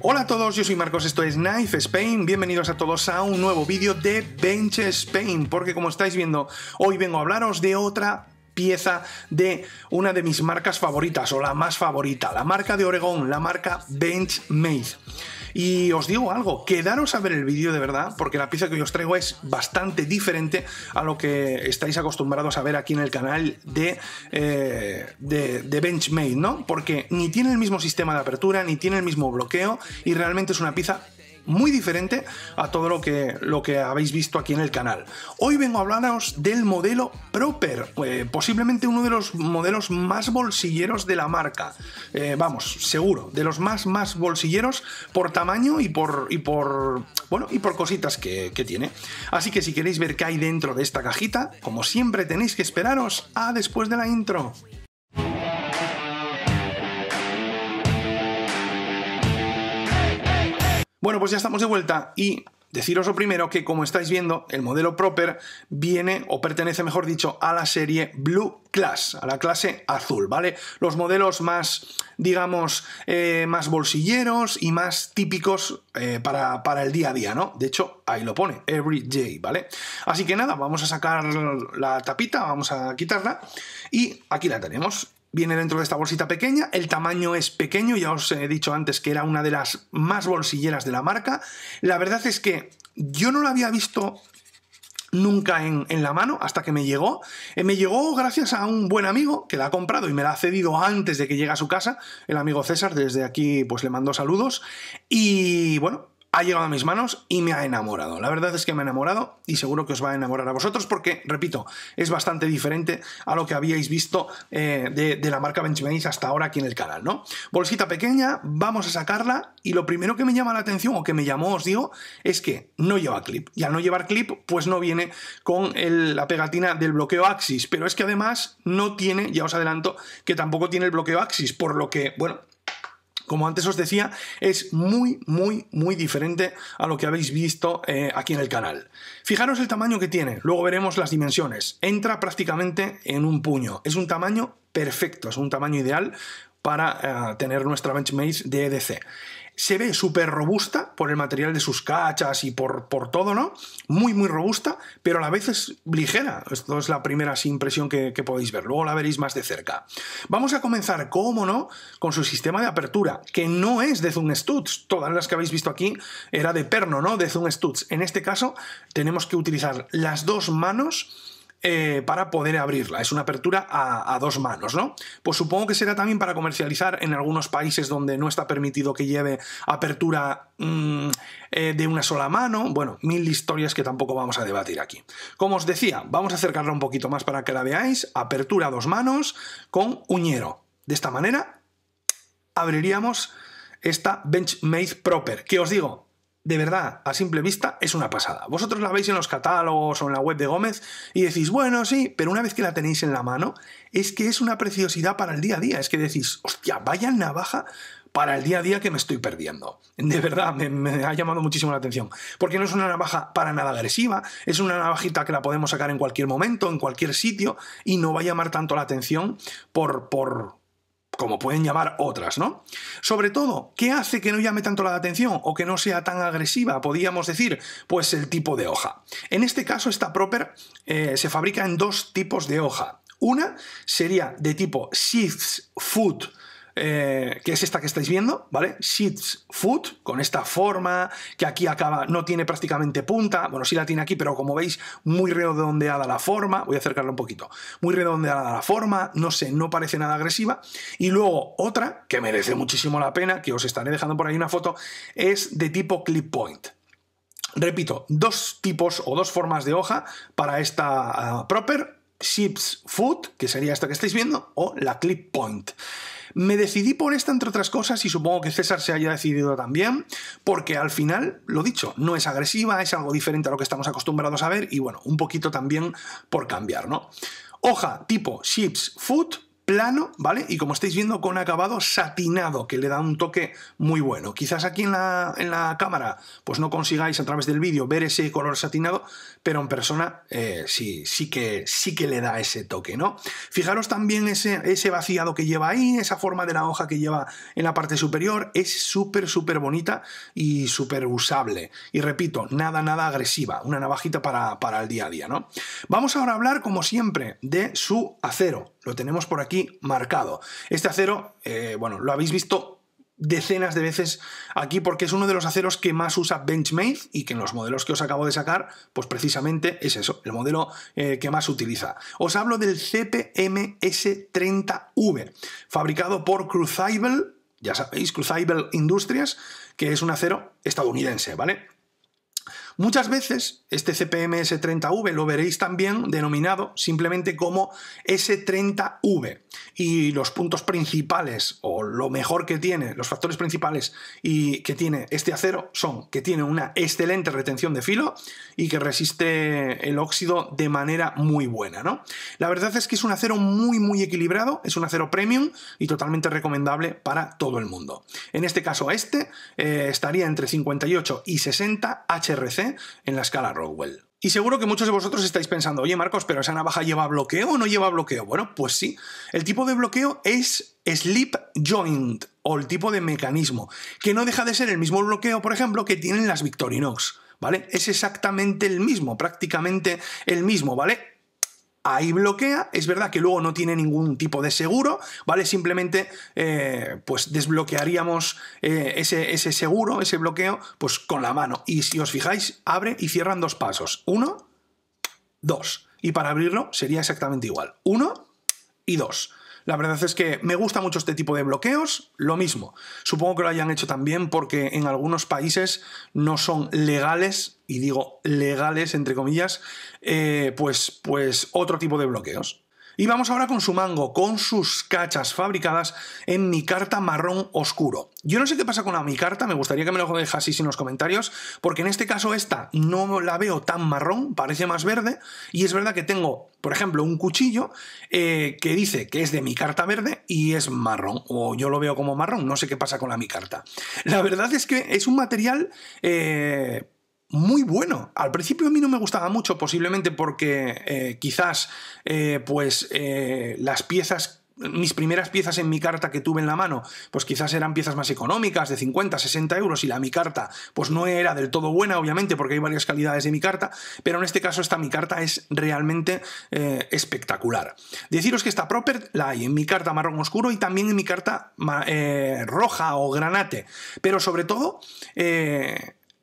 Hola a todos, yo soy Marcos, esto es Knife Spain, bienvenidos a todos a un nuevo vídeo de Bench Spain, porque como estáis viendo, hoy vengo a hablaros de otra pieza de una de mis marcas favoritas, o la más favorita, la marca de Oregón, la marca Bench Made. Y os digo algo, quedaros a ver el vídeo de verdad, porque la pieza que os traigo es bastante diferente a lo que estáis acostumbrados a ver aquí en el canal de, eh, de, de Benchmade, ¿no? Porque ni tiene el mismo sistema de apertura, ni tiene el mismo bloqueo, y realmente es una pieza muy diferente a todo lo que, lo que habéis visto aquí en el canal. Hoy vengo a hablaros del modelo Proper, eh, posiblemente uno de los modelos más bolsilleros de la marca. Eh, vamos, seguro, de los más, más bolsilleros por tamaño y por, y por, bueno, y por cositas que, que tiene. Así que si queréis ver qué hay dentro de esta cajita, como siempre tenéis que esperaros a después de la intro. Bueno, pues ya estamos de vuelta y deciros lo primero que como estáis viendo, el modelo Proper viene o pertenece, mejor dicho, a la serie Blue Class, a la clase azul, ¿vale? Los modelos más, digamos, eh, más bolsilleros y más típicos eh, para, para, el día a día, ¿no? De hecho, ahí lo pone, Everyday, ¿vale? Así que nada, vamos a sacar la tapita, vamos a quitarla y aquí la tenemos. Viene dentro de esta bolsita pequeña, el tamaño es pequeño, ya os he dicho antes que era una de las más bolsilleras de la marca. La verdad es que yo no la había visto nunca en, la mano hasta que me llegó. Eh, me llegó gracias a un buen amigo que la ha comprado y me la ha cedido antes de que llegue a su casa, el amigo César, desde aquí pues le mando saludos. Y bueno, ha llegado a mis manos y me ha enamorado. La verdad es que me ha enamorado y seguro que os va a enamorar a vosotros porque, repito, es bastante diferente a lo que habíais visto eh, de, la marca Benchmark hasta ahora aquí en el canal, ¿no? Bolsita pequeña, vamos a sacarla y lo primero que me llama la atención o que me llamó, os digo, es que no lleva clip. Y al no llevar clip, pues no viene con la pegatina del bloqueo Axis, pero es que además no tiene, ya os adelanto, que tampoco tiene el bloqueo Axis, por lo que, bueno, como antes os decía, es muy, muy, muy diferente a lo que habéis visto eh, aquí en el canal. Fijaros el tamaño que tiene, luego veremos las dimensiones. Entra prácticamente en un puño. Es un tamaño perfecto, es un tamaño ideal para eh, tener nuestra benchmade de EDC. Se ve súper robusta por el material de sus cachas y por, por, todo, ¿no? Muy, muy robusta, pero a la vez es ligera. Esto es la primera impresión que, podéis ver. Luego la veréis más de cerca. Vamos a comenzar, cómo no, con su sistema de apertura, que no es de Zoom Studs. Todas las que habéis visto aquí era de perno, ¿no? De Zoom Studs. En este caso, tenemos que utilizar las dos manos eh, para poder abrirla. Es una apertura a, dos manos, ¿no? Pues supongo que será también para comercializar en algunos países donde no está permitido que lleve apertura mm, eh, de una sola mano. Bueno, mil historias que tampoco vamos a debatir aquí. Como os decía, vamos a acercarla un poquito más para que la veáis. Apertura a dos manos con uñero. De esta manera abriríamos esta Benchmade Proper. Que os digo, de verdad, a simple vista, es una pasada. Vosotros la veis en los catálogos o en la web de Gómez y decís, bueno, sí, pero una vez que la tenéis en la mano, es que es una preciosidad para el día a día. Es que decís, hostia, vaya navaja para el día a día que me estoy perdiendo. De verdad, me, ha llamado muchísimo la atención. Porque no es una navaja para nada agresiva, es una navajita que la podemos sacar en cualquier momento, en cualquier sitio, y no va a llamar tanto la atención por, por como pueden llamar otras, ¿no? Sobre todo, ¿qué hace que no llame tanto la atención o que no sea tan agresiva? Podríamos decir, pues el tipo de hoja. En este caso, esta Proper eh, se fabrica en dos tipos de hoja. Una sería de tipo Shift Foot eh, que es esta que estáis viendo, ¿vale? Sheets Foot, con esta forma que aquí acaba, no tiene prácticamente punta, bueno, sí la tiene aquí, pero como veis, muy redondeada la forma, voy a acercarla un poquito, muy redondeada la forma, no sé, no parece nada agresiva. Y luego otra, que merece muchísimo la pena, que os estaré dejando por ahí una foto, es de tipo clip point. Repito, dos tipos o dos formas de hoja para esta ah, proper, Ship's Foot, que sería esta que estáis viendo, o la Clip Point. Me decidí por esta, entre otras cosas, y supongo que César se haya decidido también, porque al final, lo dicho, no es agresiva, es algo diferente a lo que estamos acostumbrados a ver, y bueno, un poquito también por cambiar, ¿no? Hoja tipo Ships Food, plano, ¿vale? Y como estáis viendo, con acabado satinado, que le da un toque muy bueno. Quizás aquí en la, en la cámara, pues no consigáis a través del vídeo ver ese color satinado, pero en persona eh, sí, sí que, sí que le da ese toque, ¿no? Fijaros también ese, ese vaciado que lleva ahí, esa forma de la hoja que lleva en la parte superior, es súper, súper bonita y súper usable. Y repito, nada, nada agresiva, una navajita para, para el día a día, ¿no? Vamos ahora a hablar, como siempre, de su acero. Lo tenemos por aquí marcado. Este acero, eh, bueno, lo habéis visto decenas de veces aquí porque es uno de los aceros que más usa Benchmade y que en los modelos que os acabo de sacar, pues precisamente es eso, el modelo eh, que más utiliza. Os hablo del CPMS30V, fabricado por Crucible, ya sabéis, Crucible industrias que es un acero estadounidense, ¿vale? Muchas veces este CPM S30V lo veréis también denominado simplemente como S30V y los puntos principales o lo mejor que tiene, los factores principales y que tiene este acero son que tiene una excelente retención de filo y que resiste el óxido de manera muy buena, ¿no? La verdad es que es un acero muy muy equilibrado, es un acero premium y totalmente recomendable para todo el mundo. En este caso este eh, estaría entre 58 y 60 HRC en la escala Rockwell. Y seguro que muchos de vosotros estáis pensando, oye Marcos, pero esa navaja lleva bloqueo o no lleva bloqueo. Bueno, pues sí, el tipo de bloqueo es slip joint o el tipo de mecanismo, que no deja de ser el mismo bloqueo, por ejemplo, que tienen las Victorinox. ¿Vale? Es exactamente el mismo, prácticamente el mismo, ¿vale? ahí bloquea. Es verdad que luego no tiene ningún tipo de seguro, ¿vale? Simplemente eh, pues desbloquearíamos eh, ese, ese seguro, ese bloqueo, pues con la mano. Y si os fijáis, abre y cierran dos pasos. Uno, dos. Y para abrirlo sería exactamente igual. Uno y dos. La verdad es que me gusta mucho este tipo de bloqueos, lo mismo. Supongo que lo hayan hecho también porque en algunos países no son legales, y digo legales entre comillas, eh, pues, pues otro tipo de bloqueos. Y vamos ahora con su mango, con sus cachas fabricadas en mi carta marrón oscuro. Yo no sé qué pasa con la mi carta, me gustaría que me lo dejaseis en los comentarios, porque en este caso esta no la veo tan marrón, parece más verde, y es verdad que tengo, por ejemplo, un cuchillo eh, que dice que es de mi carta verde y es marrón, o yo lo veo como marrón, no sé qué pasa con la mi carta. La verdad es que es un material... Eh, muy bueno. Al principio a mí no me gustaba mucho, posiblemente porque eh, quizás eh, pues eh, las piezas mis primeras piezas en mi carta que tuve en la mano, pues quizás eran piezas más económicas, de 50, 60 euros, y la mi carta, pues no era del todo buena, obviamente, porque hay varias calidades de mi carta, pero en este caso esta mi carta es realmente espectacular. Deciros que esta proper la hay en mi carta marrón oscuro y también en mi carta roja o granate, pero sobre todo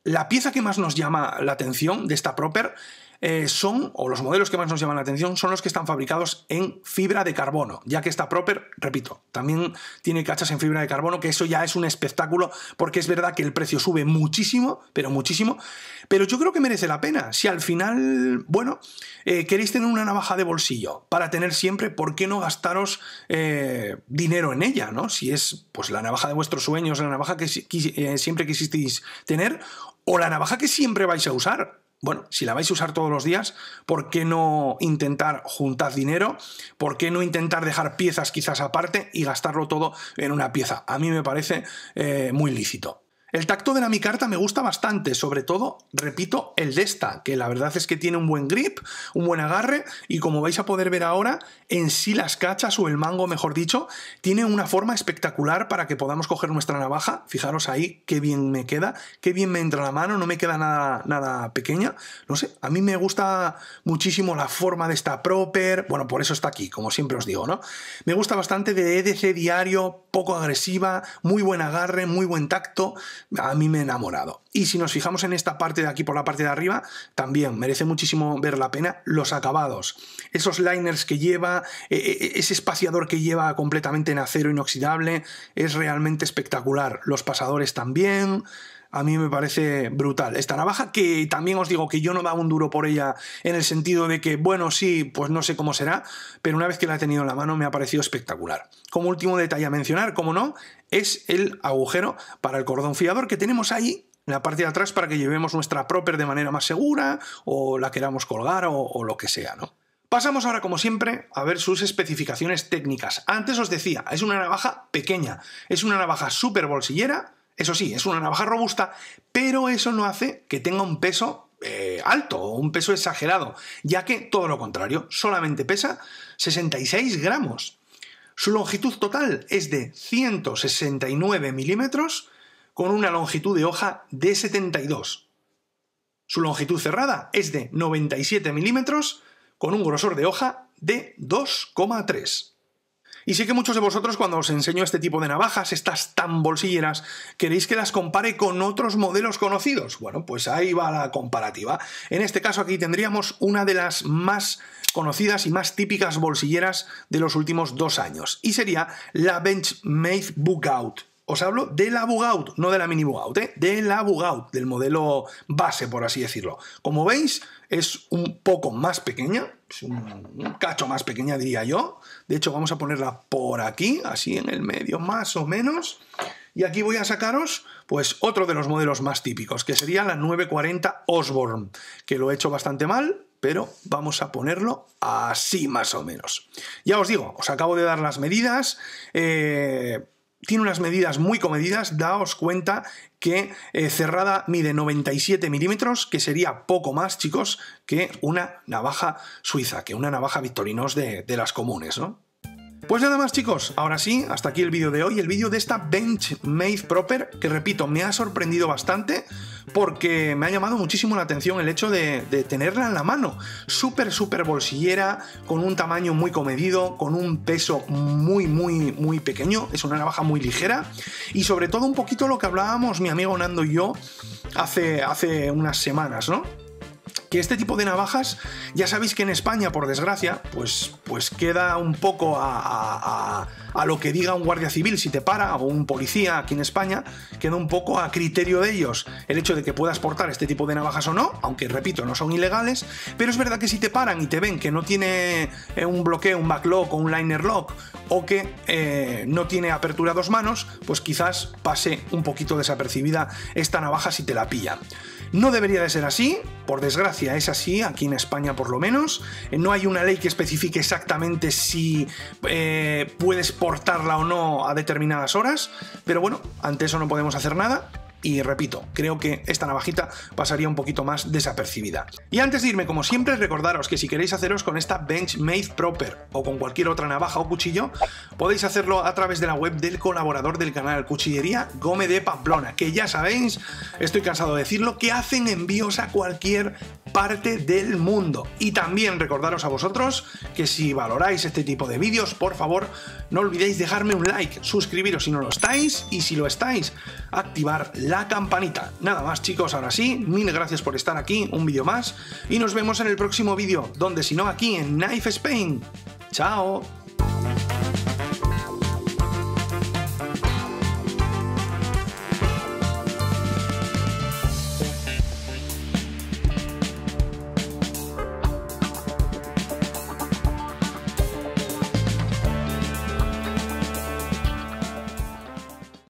la pieza que más nos llama la atención de esta Proper eh, son, o los modelos que más nos llaman la atención, son los que están fabricados en fibra de carbono, ya que esta Proper, repito, también tiene cachas en fibra de carbono, que eso ya es un espectáculo, porque es verdad que el precio sube muchísimo, pero muchísimo, pero yo creo que merece la pena. Si al final, bueno, eh, queréis tener una navaja de bolsillo para tener siempre, ¿por qué no gastaros eh, dinero en ella, no? Si es, pues, la navaja de vuestros sueños, la navaja que, que siempre quisisteis tener, o la navaja que siempre vais a usar. Bueno, si la vais a usar todos los días, ¿por qué no intentar juntar dinero? ¿Por qué no intentar dejar piezas quizás aparte y gastarlo todo en una pieza? A mí me parece eh, muy lícito. El tacto de la micarta me gusta bastante, sobre todo, repito, el de esta, que la verdad es que tiene un buen grip, un buen agarre, y como vais a poder ver ahora, en sí las cachas o el mango, mejor dicho, tiene una forma espectacular para que podamos coger nuestra navaja. Fijaros ahí qué bien me queda, qué bien me entra la mano, no me queda nada, nada pequeña. No sé, a mí me gusta muchísimo la forma de esta proper, bueno, por eso está aquí, como siempre os digo, ¿no? Me gusta bastante de EDC diario, poco agresiva, muy buen agarre, muy buen tacto a mí me he enamorado. Y si nos fijamos en esta parte de aquí por la parte de arriba, también merece muchísimo ver la pena los acabados. Esos liners que lleva, e, e, e, ese espaciador que lleva completamente en acero inoxidable, es realmente espectacular. Los pasadores también a mí me parece brutal. Esta navaja que también os digo que yo no daba un duro por ella en el sentido de que, bueno, sí, pues no sé cómo será, pero una vez que la he tenido en la mano me ha parecido espectacular. Como último detalle a mencionar, como no, es el agujero para el cordón fiador que tenemos ahí en la parte de atrás para que llevemos nuestra proper de manera más segura o la queramos colgar o, lo que sea, ¿no? Pasamos ahora, como siempre, a ver sus especificaciones técnicas. Antes os decía, es una navaja pequeña, es una navaja súper bolsillera eso sí, es una navaja robusta, pero eso no hace que tenga un peso eh, alto o un peso exagerado, ya que todo lo contrario, solamente pesa 66 gramos. Su longitud total es de 169 milímetros con una longitud de hoja de 72. Su longitud cerrada es de 97 milímetros con un grosor de hoja de 2,3. Y sé que muchos de vosotros cuando os enseño este tipo de navajas, estas tan bolsilleras, queréis que las compare con otros modelos conocidos. Bueno, pues ahí va la comparativa. En este caso aquí tendríamos una de las más conocidas y más típicas bolsilleras de los últimos dos años, y sería la Benchmade Bookout os hablo de la Bugout, no de la mini Bugout, ¿eh? de la Bugout, del modelo base, por así decirlo. Como veis, es un poco más pequeña, es un, un, cacho más pequeña, diría yo. De hecho, vamos a ponerla por aquí, así en el medio, más o menos. Y aquí voy a sacaros pues otro de los modelos más típicos, que sería la 940 Osborne, que lo he hecho bastante mal, pero vamos a ponerlo así más o menos. Ya os digo, os acabo de dar las medidas. Eh, tiene unas medidas muy comedidas, daos cuenta que eh, cerrada mide 97 milímetros, que sería poco más, chicos, que una navaja suiza, que una navaja victorinos de, de las comunes, ¿no? Pues nada más chicos, ahora sí, hasta aquí el vídeo de hoy, el vídeo de esta Bench Made Proper, que repito, me ha sorprendido bastante porque me ha llamado muchísimo la atención el hecho de, tenerla en la mano. Súper, súper bolsillera, con un tamaño muy comedido, con un peso muy, muy, muy pequeño, es una navaja muy ligera y sobre todo un poquito lo que hablábamos mi amigo Nando y yo hace, hace unas semanas, ¿no? que este tipo de navajas, ya sabéis que en España, por desgracia, pues, pues queda un poco a a lo que diga un guardia civil si te para o un policía aquí en España, queda un poco a criterio de ellos el hecho de que puedas portar este tipo de navajas o no, aunque repito, no son ilegales, pero es verdad que si te paran y te ven que no tiene eh, un bloqueo, un backlog o un liner lock o que eh, no tiene apertura a dos manos, pues quizás pase un poquito desapercibida esta navaja si te la pilla. No debería de ser así, por desgracia es así, aquí en España por lo menos. No hay una ley que especifique exactamente si eh, puedes portarla o no a determinadas horas, pero bueno, ante eso no podemos hacer nada y repito, creo que esta navajita pasaría un poquito más desapercibida. Y antes de irme, como siempre, recordaros que si queréis haceros con esta Benchmade Proper o con cualquier otra navaja o cuchillo, podéis hacerlo a través de la web del colaborador del canal Cuchillería Gómez de Pamplona, que ya sabéis, estoy cansado de decirlo, que hacen envíos a cualquier parte del mundo. Y también recordaros a vosotros que si valoráis este tipo de vídeos, por favor, no olvidéis dejarme un like, suscribiros si no lo estáis y si lo estáis, activar la campanita. Nada más chicos, ahora sí, mil gracias por estar aquí, un vídeo más, y nos vemos en el próximo vídeo, donde si no aquí en Knife Spain. ¡Chao!